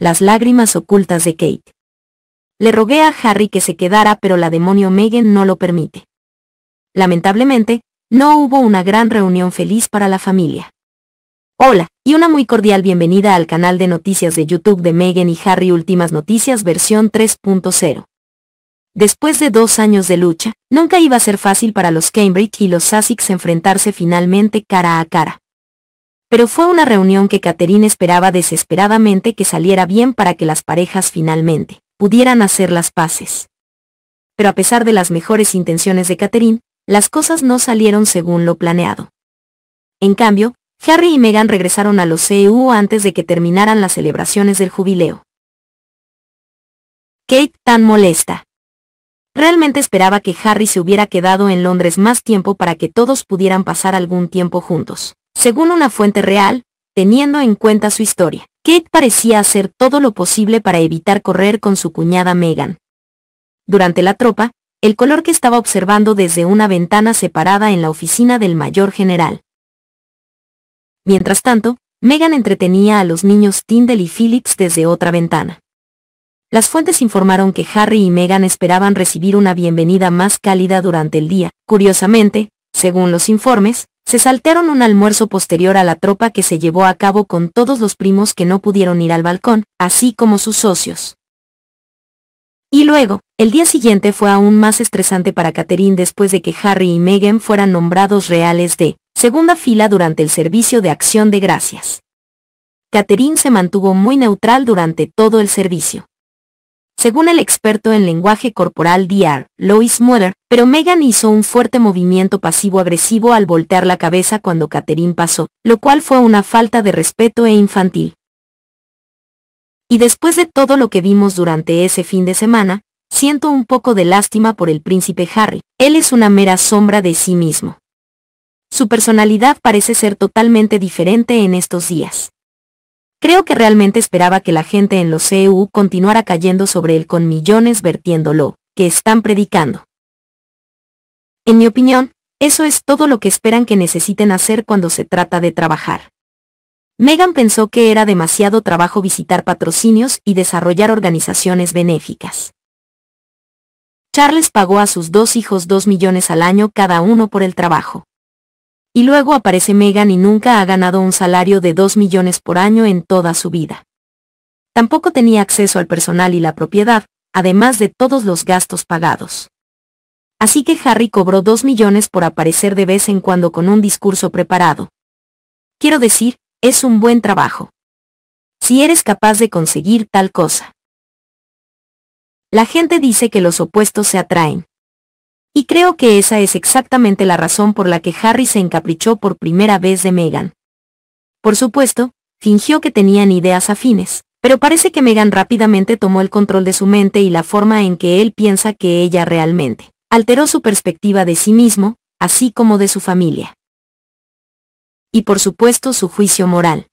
las lágrimas ocultas de Kate. Le rogué a Harry que se quedara pero la demonio Megan no lo permite. Lamentablemente, no hubo una gran reunión feliz para la familia. Hola, y una muy cordial bienvenida al canal de noticias de YouTube de Megan y Harry Últimas Noticias versión 3.0. Después de dos años de lucha, nunca iba a ser fácil para los Cambridge y los Sussex enfrentarse finalmente cara a cara pero fue una reunión que Catherine esperaba desesperadamente que saliera bien para que las parejas finalmente pudieran hacer las paces. Pero a pesar de las mejores intenciones de Catherine, las cosas no salieron según lo planeado. En cambio, Harry y Meghan regresaron a los CEU antes de que terminaran las celebraciones del jubileo. Kate tan molesta. Realmente esperaba que Harry se hubiera quedado en Londres más tiempo para que todos pudieran pasar algún tiempo juntos. Según una fuente real, teniendo en cuenta su historia, Kate parecía hacer todo lo posible para evitar correr con su cuñada Megan. Durante la tropa, el color que estaba observando desde una ventana separada en la oficina del mayor general. Mientras tanto, Megan entretenía a los niños Tyndall y Phillips desde otra ventana. Las fuentes informaron que Harry y Megan esperaban recibir una bienvenida más cálida durante el día. Curiosamente, según los informes, se saltaron un almuerzo posterior a la tropa que se llevó a cabo con todos los primos que no pudieron ir al balcón, así como sus socios. Y luego, el día siguiente fue aún más estresante para Catherine después de que Harry y Meghan fueran nombrados reales de segunda fila durante el servicio de acción de gracias. Catherine se mantuvo muy neutral durante todo el servicio. Según el experto en lenguaje corporal DR, Lois Mueller, pero Megan hizo un fuerte movimiento pasivo-agresivo al voltear la cabeza cuando Catherine pasó, lo cual fue una falta de respeto e infantil. Y después de todo lo que vimos durante ese fin de semana, siento un poco de lástima por el príncipe Harry, él es una mera sombra de sí mismo. Su personalidad parece ser totalmente diferente en estos días. Creo que realmente esperaba que la gente en los CEU continuara cayendo sobre él con millones vertiéndolo, que están predicando. En mi opinión, eso es todo lo que esperan que necesiten hacer cuando se trata de trabajar. Megan pensó que era demasiado trabajo visitar patrocinios y desarrollar organizaciones benéficas. Charles pagó a sus dos hijos 2 millones al año cada uno por el trabajo. Y luego aparece Megan y nunca ha ganado un salario de 2 millones por año en toda su vida. Tampoco tenía acceso al personal y la propiedad, además de todos los gastos pagados. Así que Harry cobró 2 millones por aparecer de vez en cuando con un discurso preparado. Quiero decir, es un buen trabajo. Si eres capaz de conseguir tal cosa. La gente dice que los opuestos se atraen. Y creo que esa es exactamente la razón por la que Harry se encaprichó por primera vez de Meghan. Por supuesto, fingió que tenían ideas afines, pero parece que Meghan rápidamente tomó el control de su mente y la forma en que él piensa que ella realmente. Alteró su perspectiva de sí mismo, así como de su familia. Y por supuesto su juicio moral.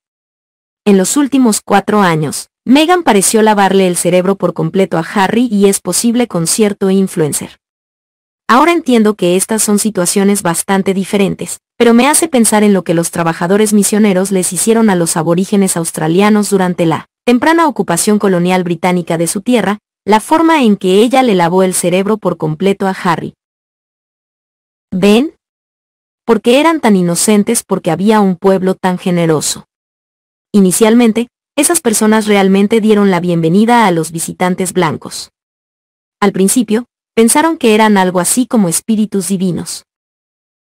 En los últimos cuatro años, Meghan pareció lavarle el cerebro por completo a Harry y es posible con cierto influencer. Ahora entiendo que estas son situaciones bastante diferentes, pero me hace pensar en lo que los trabajadores misioneros les hicieron a los aborígenes australianos durante la temprana ocupación colonial británica de su tierra, la forma en que ella le lavó el cerebro por completo a Harry. ¿Ven? Porque eran tan inocentes porque había un pueblo tan generoso. Inicialmente, esas personas realmente dieron la bienvenida a los visitantes blancos. Al principio, Pensaron que eran algo así como espíritus divinos.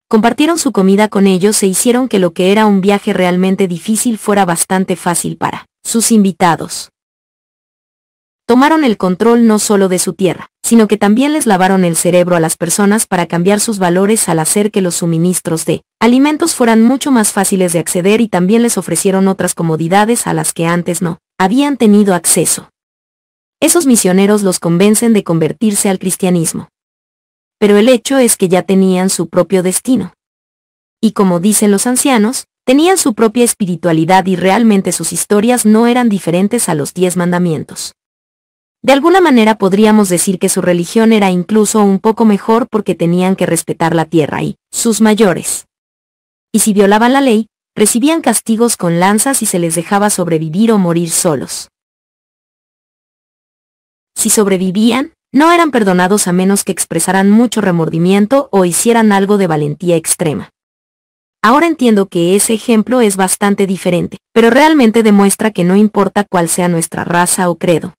Compartieron su comida con ellos e hicieron que lo que era un viaje realmente difícil fuera bastante fácil para sus invitados. Tomaron el control no solo de su tierra, sino que también les lavaron el cerebro a las personas para cambiar sus valores al hacer que los suministros de alimentos fueran mucho más fáciles de acceder y también les ofrecieron otras comodidades a las que antes no habían tenido acceso. Esos misioneros los convencen de convertirse al cristianismo. Pero el hecho es que ya tenían su propio destino. Y como dicen los ancianos, tenían su propia espiritualidad y realmente sus historias no eran diferentes a los diez mandamientos. De alguna manera podríamos decir que su religión era incluso un poco mejor porque tenían que respetar la tierra y sus mayores. Y si violaban la ley, recibían castigos con lanzas y se les dejaba sobrevivir o morir solos si sobrevivían, no eran perdonados a menos que expresaran mucho remordimiento o hicieran algo de valentía extrema. Ahora entiendo que ese ejemplo es bastante diferente, pero realmente demuestra que no importa cuál sea nuestra raza o credo.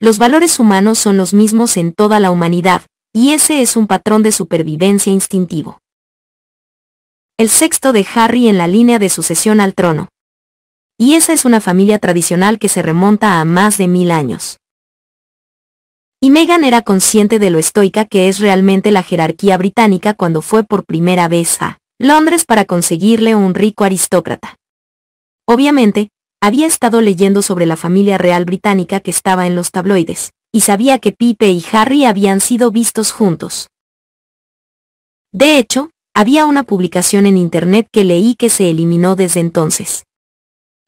Los valores humanos son los mismos en toda la humanidad, y ese es un patrón de supervivencia instintivo. El sexto de Harry en la línea de sucesión al trono. Y esa es una familia tradicional que se remonta a más de mil años y Meghan era consciente de lo estoica que es realmente la jerarquía británica cuando fue por primera vez a Londres para conseguirle un rico aristócrata. Obviamente, había estado leyendo sobre la familia real británica que estaba en los tabloides, y sabía que Pipe y Harry habían sido vistos juntos. De hecho, había una publicación en Internet que leí que se eliminó desde entonces.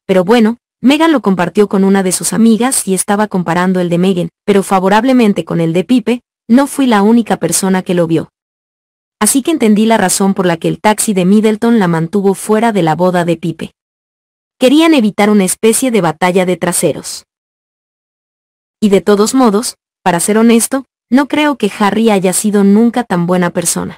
Pero bueno, Megan lo compartió con una de sus amigas y estaba comparando el de Megan, pero favorablemente con el de Pipe, no fui la única persona que lo vio. Así que entendí la razón por la que el taxi de Middleton la mantuvo fuera de la boda de Pipe. Querían evitar una especie de batalla de traseros. Y de todos modos, para ser honesto, no creo que Harry haya sido nunca tan buena persona.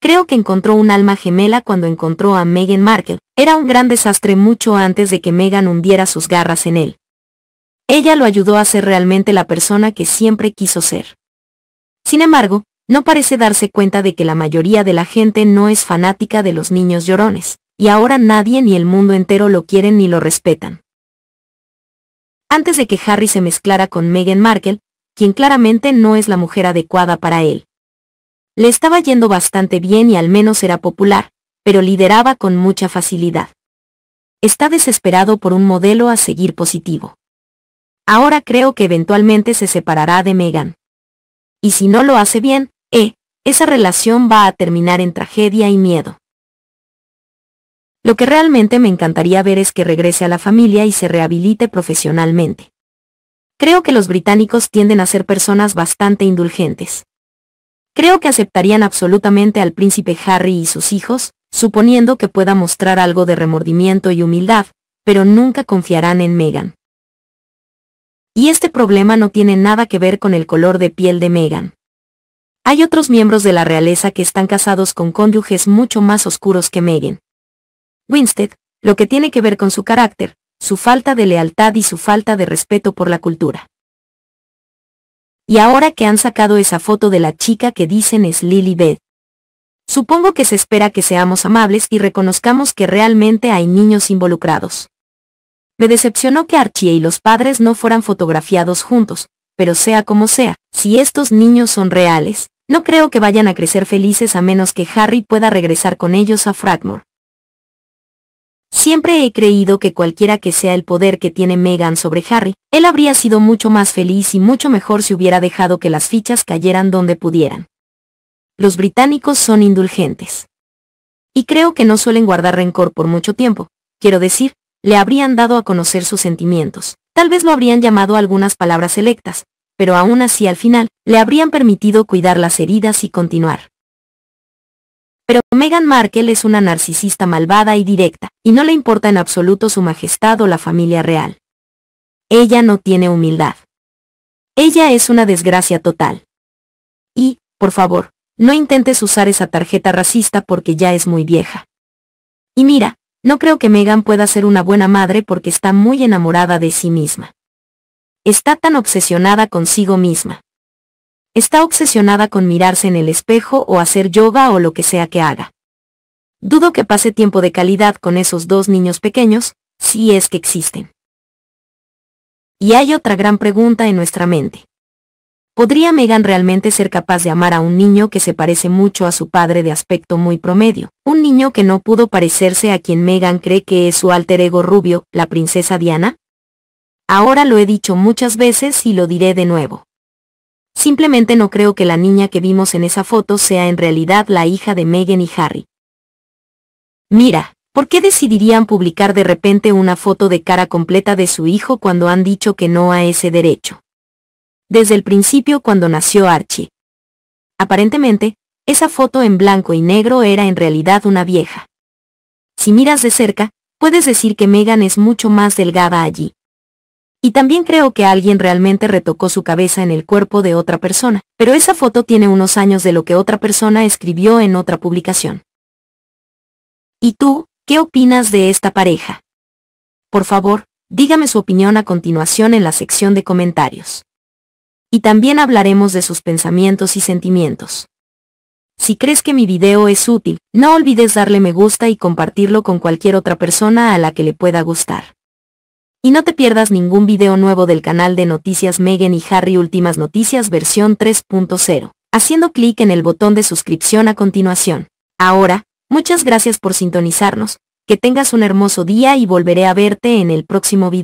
Creo que encontró un alma gemela cuando encontró a Meghan Markle. Era un gran desastre mucho antes de que Meghan hundiera sus garras en él. Ella lo ayudó a ser realmente la persona que siempre quiso ser. Sin embargo, no parece darse cuenta de que la mayoría de la gente no es fanática de los niños llorones, y ahora nadie ni el mundo entero lo quieren ni lo respetan. Antes de que Harry se mezclara con Meghan Markle, quien claramente no es la mujer adecuada para él. Le estaba yendo bastante bien y al menos era popular, pero lideraba con mucha facilidad. Está desesperado por un modelo a seguir positivo. Ahora creo que eventualmente se separará de Megan. Y si no lo hace bien, eh, esa relación va a terminar en tragedia y miedo. Lo que realmente me encantaría ver es que regrese a la familia y se rehabilite profesionalmente. Creo que los británicos tienden a ser personas bastante indulgentes. Creo que aceptarían absolutamente al príncipe Harry y sus hijos, suponiendo que pueda mostrar algo de remordimiento y humildad, pero nunca confiarán en Meghan. Y este problema no tiene nada que ver con el color de piel de Meghan. Hay otros miembros de la realeza que están casados con cónyuges mucho más oscuros que Meghan. Winstead, lo que tiene que ver con su carácter, su falta de lealtad y su falta de respeto por la cultura. Y ahora que han sacado esa foto de la chica que dicen es Lily Beth Supongo que se espera que seamos amables y reconozcamos que realmente hay niños involucrados. Me decepcionó que Archie y los padres no fueran fotografiados juntos, pero sea como sea, si estos niños son reales, no creo que vayan a crecer felices a menos que Harry pueda regresar con ellos a Fragmore. Siempre he creído que cualquiera que sea el poder que tiene Meghan sobre Harry, él habría sido mucho más feliz y mucho mejor si hubiera dejado que las fichas cayeran donde pudieran. Los británicos son indulgentes. Y creo que no suelen guardar rencor por mucho tiempo, quiero decir, le habrían dado a conocer sus sentimientos, tal vez lo habrían llamado algunas palabras selectas, pero aún así al final, le habrían permitido cuidar las heridas y continuar. Pero Meghan Markle es una narcisista malvada y directa, y no le importa en absoluto su majestad o la familia real. Ella no tiene humildad. Ella es una desgracia total. Y, por favor, no intentes usar esa tarjeta racista porque ya es muy vieja. Y mira, no creo que Meghan pueda ser una buena madre porque está muy enamorada de sí misma. Está tan obsesionada consigo misma. Está obsesionada con mirarse en el espejo o hacer yoga o lo que sea que haga. Dudo que pase tiempo de calidad con esos dos niños pequeños, si es que existen. Y hay otra gran pregunta en nuestra mente. ¿Podría Megan realmente ser capaz de amar a un niño que se parece mucho a su padre de aspecto muy promedio? ¿Un niño que no pudo parecerse a quien Megan cree que es su alter ego rubio, la princesa Diana? Ahora lo he dicho muchas veces y lo diré de nuevo. Simplemente no creo que la niña que vimos en esa foto sea en realidad la hija de Megan y Harry. Mira, ¿por qué decidirían publicar de repente una foto de cara completa de su hijo cuando han dicho que no a ese derecho? Desde el principio cuando nació Archie. Aparentemente, esa foto en blanco y negro era en realidad una vieja. Si miras de cerca, puedes decir que Megan es mucho más delgada allí. Y también creo que alguien realmente retocó su cabeza en el cuerpo de otra persona, pero esa foto tiene unos años de lo que otra persona escribió en otra publicación. ¿Y tú, qué opinas de esta pareja? Por favor, dígame su opinión a continuación en la sección de comentarios. Y también hablaremos de sus pensamientos y sentimientos. Si crees que mi video es útil, no olvides darle me gusta y compartirlo con cualquier otra persona a la que le pueda gustar. Y no te pierdas ningún video nuevo del canal de noticias Megan y Harry Últimas Noticias versión 3.0, haciendo clic en el botón de suscripción a continuación. Ahora, muchas gracias por sintonizarnos, que tengas un hermoso día y volveré a verte en el próximo video.